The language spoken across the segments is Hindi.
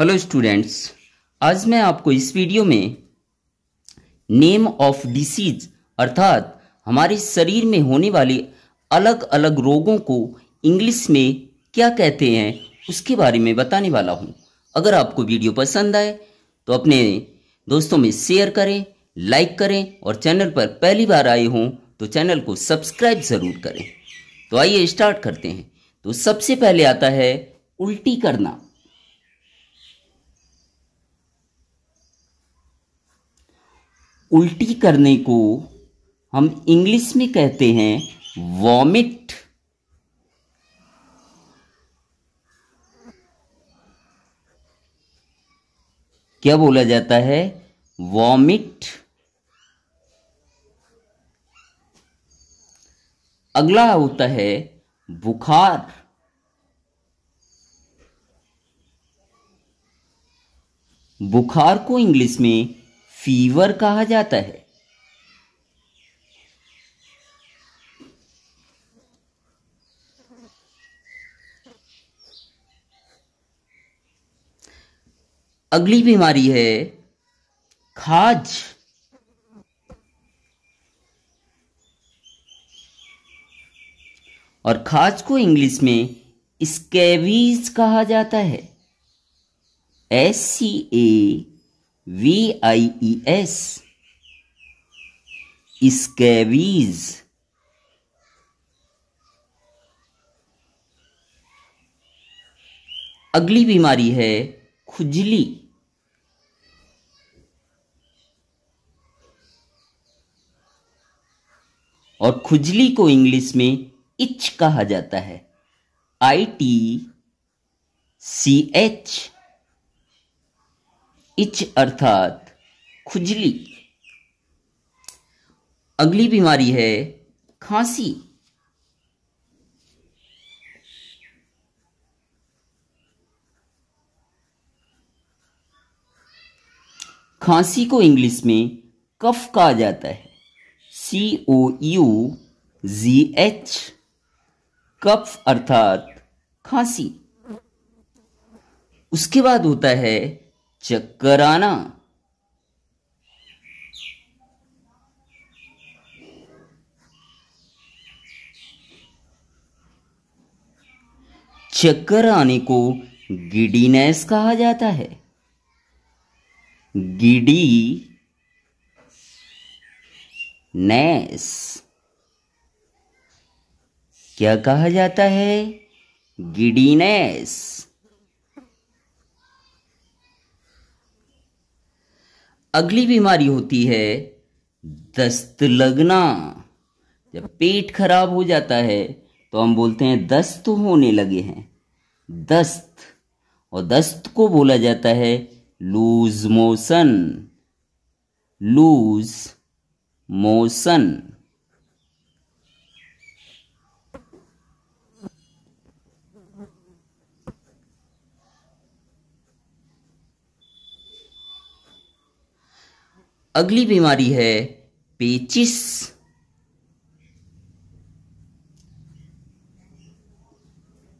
हेलो स्टूडेंट्स आज मैं आपको इस वीडियो में नेम ऑफ डिसीज अर्थात हमारे शरीर में होने वाले अलग अलग रोगों को इंग्लिश में क्या कहते हैं उसके बारे में बताने वाला हूँ अगर आपको वीडियो पसंद आए तो अपने दोस्तों में शेयर करें लाइक करें और चैनल पर पहली बार आए हों तो चैनल को सब्सक्राइब ज़रूर करें तो आइए स्टार्ट करते हैं तो सबसे पहले आता है उल्टी करना उल्टी करने को हम इंग्लिश में कहते हैं वॉमिट क्या बोला जाता है वॉमिट अगला होता है बुखार बुखार को इंग्लिश में फीवर कहा जाता है अगली बीमारी है खाज और खाज को इंग्लिश में स्केवीज कहा जाता है S C A V I E S scabies अगली बीमारी है खुजली और खुजली को इंग्लिश में इच कहा जाता है I T C H itch अर्थात खुजली अगली बीमारी है खांसी खांसी को इंग्लिश में कफ कहा जाता है सी ओ यू जी एच कफ अर्थात खांसी उसके बाद होता है चक्कर आना चक्कर आने को गिडीनेस कहा जाता है गिडी नेस क्या कहा जाता है गिडीनेस अगली बीमारी होती है दस्त लगना जब पेट खराब हो जाता है तो हम बोलते हैं दस्त होने लगे हैं दस्त और दस्त को बोला जाता है लूज मोशन लूज मोशन अगली बीमारी है पेचिस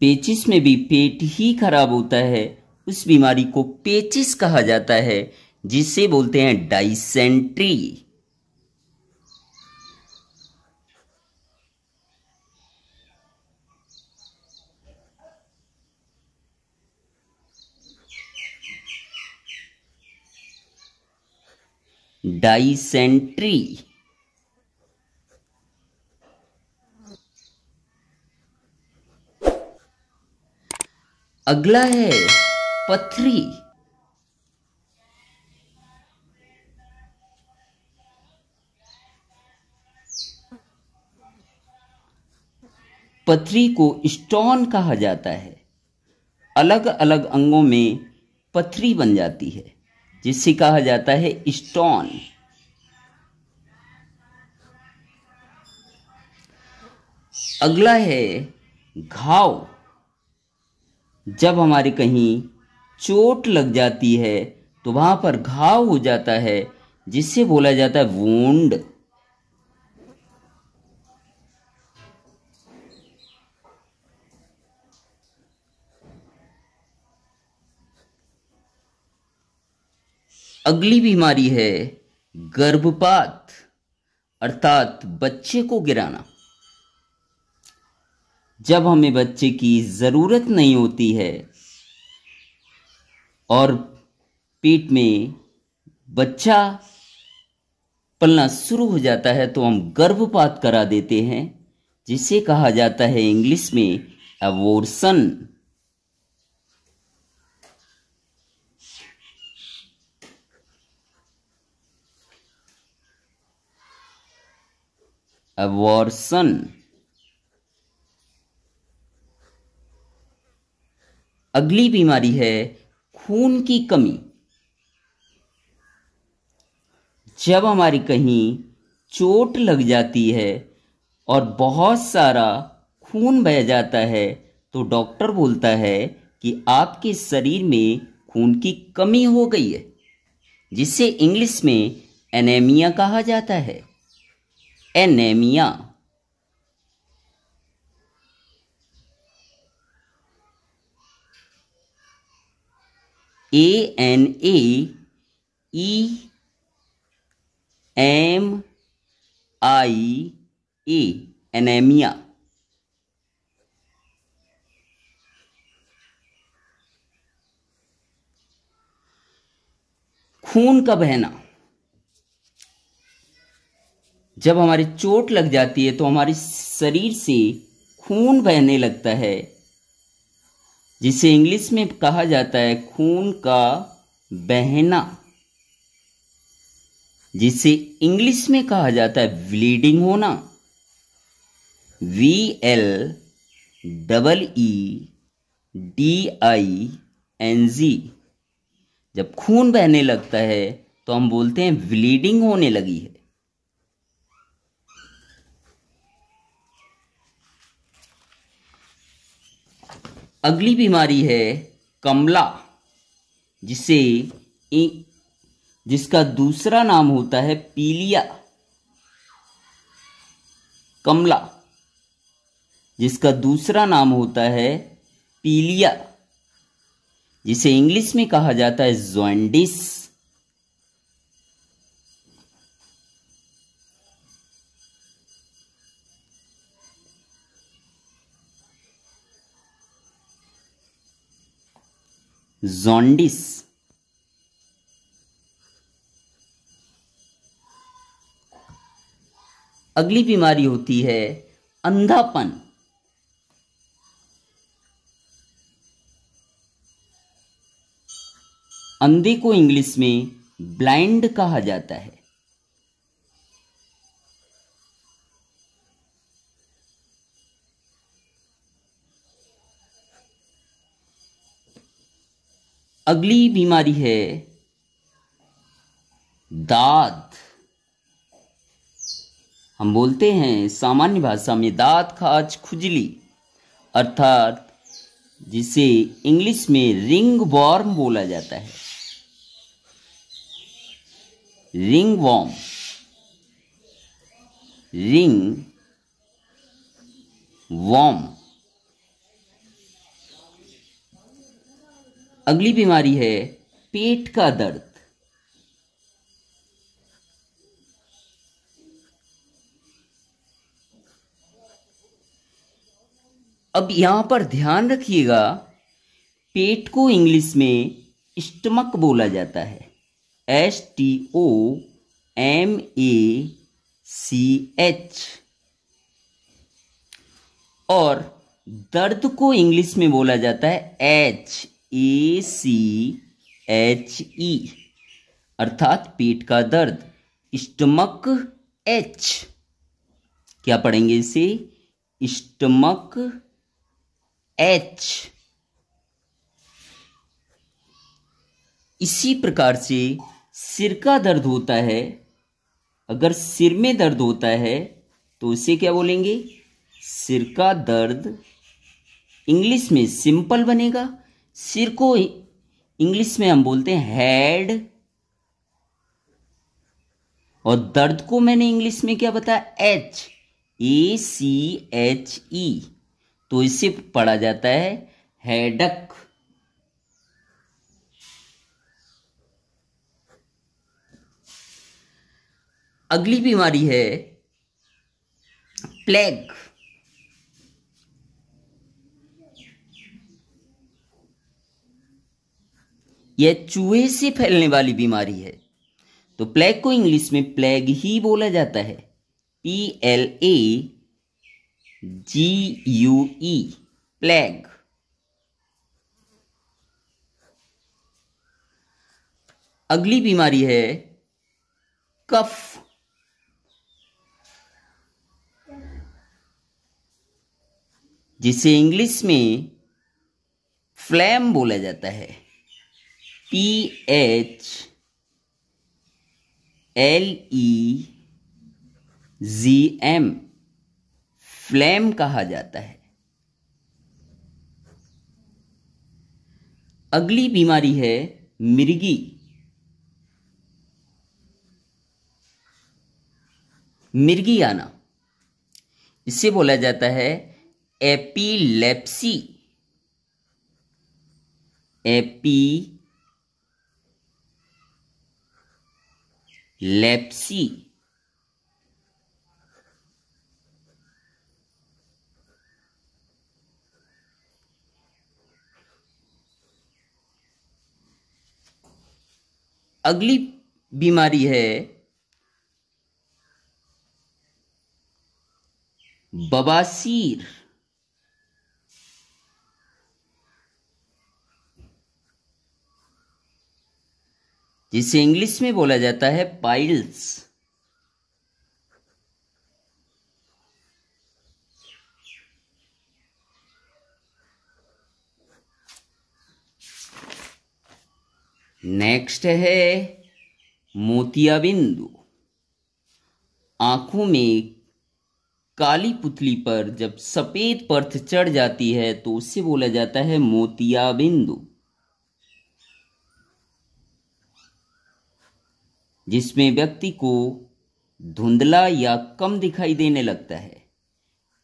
पेचिस में भी पेट ही खराब होता है उस बीमारी को पेचिस कहा जाता है जिसे बोलते हैं डाइसेंट्री डाइसेंट्री अगला है पथरी पथरी को स्टोन कहा जाता है अलग अलग अंगों में पथरी बन जाती है जिसे कहा जाता है स्टोन अगला है घाव जब हमारी कहीं चोट लग जाती है तो वहां पर घाव हो जाता है जिससे बोला जाता है वूंड अगली बीमारी है गर्भपात अर्थात बच्चे को गिराना जब हमें बच्चे की ज़रूरत नहीं होती है और पेट में बच्चा पलना शुरू हो जाता है तो हम गर्भपात करा देते हैं जिसे कहा जाता है इंग्लिश में अवोर्सन अवॉर्सन अगली बीमारी है खून की कमी जब हमारी कहीं चोट लग जाती है और बहुत सारा खून बह जाता है तो डॉक्टर बोलता है कि आपके शरीर में खून की कमी हो गई है जिसे इंग्लिश में एनेमिया कहा जाता है anaemia A N A E M I A anaemia खून का बहना जब हमारी चोट लग जाती है तो हमारे शरीर से खून बहने लगता है जिसे इंग्लिश में कहा जाता है खून का बहना जिसे इंग्लिश में कहा जाता है ब्लीडिंग होना V L double E D I N G जब खून बहने लगता है तो हम बोलते हैं ब्लीडिंग होने लगी है अगली बीमारी है कमला जिसे जिसका दूसरा नाम होता है पीलिया कमला जिसका दूसरा नाम होता है पीलिया जिसे इंग्लिश में कहा जाता है जोइंडिस जॉन्डिस अगली बीमारी होती है अंधापन अंधे को इंग्लिश में ब्लाइंड कहा जाता है अगली बीमारी है दाद हम बोलते हैं सामान्य भाषा में दाद खाज खुजली अर्थात जिसे इंग्लिश में रिंग वॉर्म बोला जाता है रिंग वॉर्म रिंग वॉर्म अगली बीमारी है पेट का दर्द अब यहां पर ध्यान रखिएगा पेट को इंग्लिश में स्टमक बोला जाता है S T O M A C H और दर्द को इंग्लिश में बोला जाता है H A C H E अर्थात पेट का दर्द स्टमक एच क्या पढ़ेंगे इसे स्टमक एच इसी प्रकार से सिर का दर्द होता है अगर सिर में दर्द होता है तो उसे क्या बोलेंगे सिर का दर्द इंग्लिश में सिंपल बनेगा सिर को इंग्लिश में हम बोलते हैं हेड और दर्द को मैंने इंग्लिश में क्या बताया H A C H E तो इसे पढ़ा जाता है हेडक अगली बीमारी है प्लेग यह चूहे से फैलने वाली बीमारी है तो प्लेग को इंग्लिश में प्लेग ही बोला जाता है P L A G U E plague अगली बीमारी है कफ जिसे इंग्लिश में फ्लैम बोला जाता है P H L E G M phlegm कहा जाता है अगली बीमारी है मिर्गी मिर्गी आना इसे बोला जाता है एपीलेप्सी एपी लेप्सी अगली बीमारी है बबासीर जिसे इंग्लिश में बोला जाता है पाइल्स नेक्स्ट है मोतियाबिंदु आंखों में काली पुतली पर जब सफ़ेद पर्थ चढ़ जाती है तो उसे बोला जाता है मोतियाबिंदु जिसमें व्यक्ति को धुंधला या कम दिखाई देने लगता है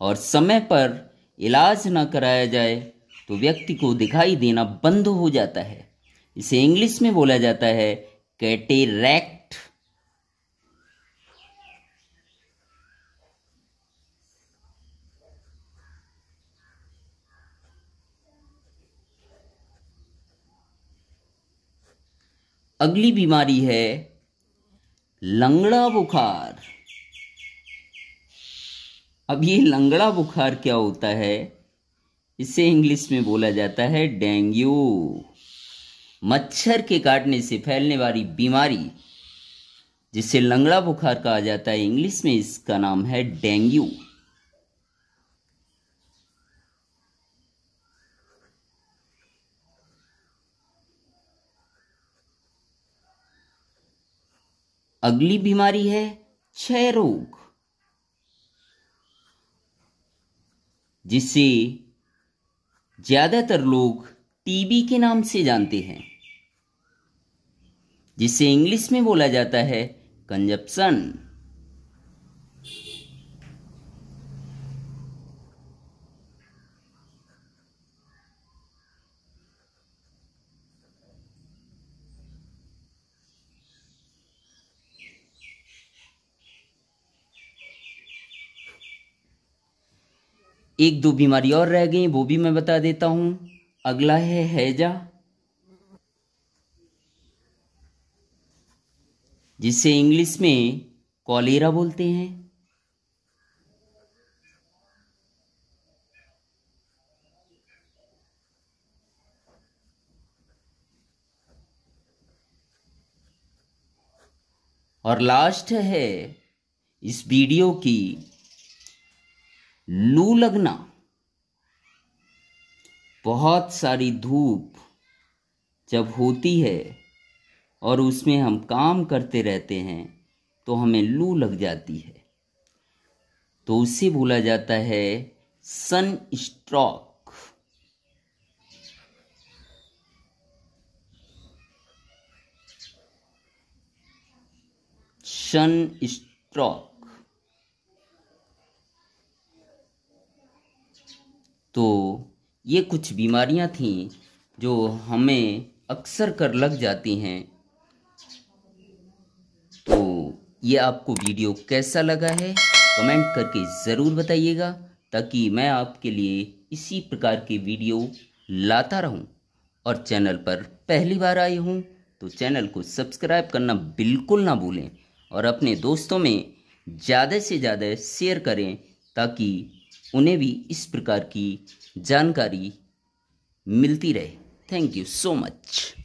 और समय पर इलाज न कराया जाए तो व्यक्ति को दिखाई देना बंद हो जाता है इसे इंग्लिश में बोला जाता है कैटेरैक्ट अगली बीमारी है लंगड़ा बुखार अब ये लंगड़ा बुखार क्या होता है इसे इंग्लिश में बोला जाता है डेंगू मच्छर के काटने से फैलने वाली बीमारी जिसे लंगड़ा बुखार कहा जाता है इंग्लिश में इसका नाम है डेंगू अगली बीमारी है क्षय रोग जिसे ज़्यादातर लोग टीबी के नाम से जानते हैं जिसे इंग्लिश में बोला जाता है कंजप्शन एक दो बीमारी और रह गई वो भी मैं बता देता हूँ अगला है हैजा जिसे इंग्लिश में कॉलेरा बोलते हैं और लास्ट है इस वीडियो की लू लगना बहुत सारी धूप जब होती है और उसमें हम काम करते रहते हैं तो हमें लू लग जाती है तो उसे बोला जाता है सन स्ट्रॉक सन स्ट्रॉक तो ये कुछ बीमारियां थीं जो हमें अक्सर कर लग जाती हैं तो ये आपको वीडियो कैसा लगा है कमेंट करके ज़रूर बताइएगा ताकि मैं आपके लिए इसी प्रकार के वीडियो लाता रहूं और चैनल पर पहली बार आई हूं तो चैनल को सब्सक्राइब करना बिल्कुल ना भूलें और अपने दोस्तों में ज़्यादा से ज़्यादा शेयर करें ताकि उन्हें भी इस प्रकार की जानकारी मिलती रहे थैंक यू सो मच